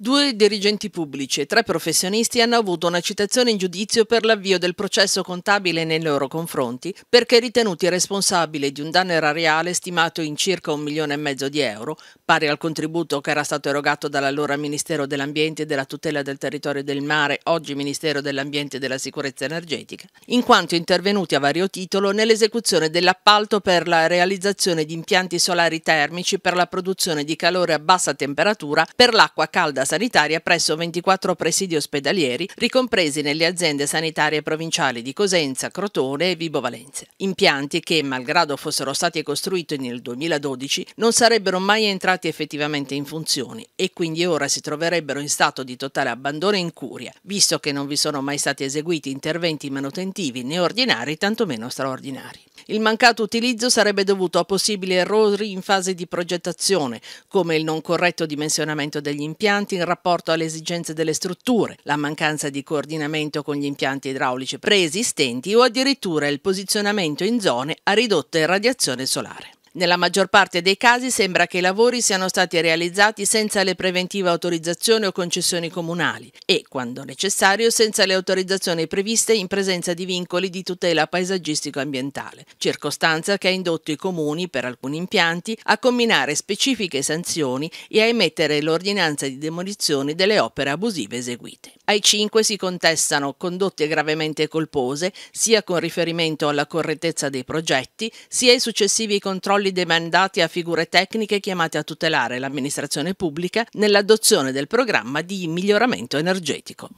Due dirigenti pubblici e tre professionisti hanno avuto una citazione in giudizio per l'avvio del processo contabile nei loro confronti perché ritenuti responsabili di un danno erariale stimato in circa un milione e mezzo di euro, pari al contributo che era stato erogato dall'allora Ministero dell'Ambiente e della Tutela del Territorio e del Mare, oggi Ministero dell'Ambiente e della Sicurezza Energetica, in quanto intervenuti a vario titolo nell'esecuzione dell'appalto per la realizzazione di impianti solari termici per la produzione di calore a bassa temperatura per l'acqua calda sanitaria presso 24 presidi ospedalieri ricompresi nelle aziende sanitarie provinciali di Cosenza, Crotone e Vibo Valenze. Impianti che, malgrado fossero stati costruiti nel 2012, non sarebbero mai entrati stati effettivamente in funzioni e quindi ora si troverebbero in stato di totale abbandono e incuria, visto che non vi sono mai stati eseguiti interventi manutentivi né ordinari, tantomeno straordinari. Il mancato utilizzo sarebbe dovuto a possibili errori in fase di progettazione, come il non corretto dimensionamento degli impianti in rapporto alle esigenze delle strutture, la mancanza di coordinamento con gli impianti idraulici preesistenti o addirittura il posizionamento in zone a ridotta irradiazione solare. Nella maggior parte dei casi sembra che i lavori siano stati realizzati senza le preventive autorizzazioni o concessioni comunali e, quando necessario, senza le autorizzazioni previste in presenza di vincoli di tutela paesaggistico-ambientale, circostanza che ha indotto i comuni, per alcuni impianti, a combinare specifiche sanzioni e a emettere l'ordinanza di demolizione delle opere abusive eseguite. Ai cinque si contestano condotte gravemente colpose, sia con riferimento alla correttezza dei progetti, sia i successivi controlli demandati a figure tecniche chiamate a tutelare l'amministrazione pubblica nell'adozione del programma di miglioramento energetico.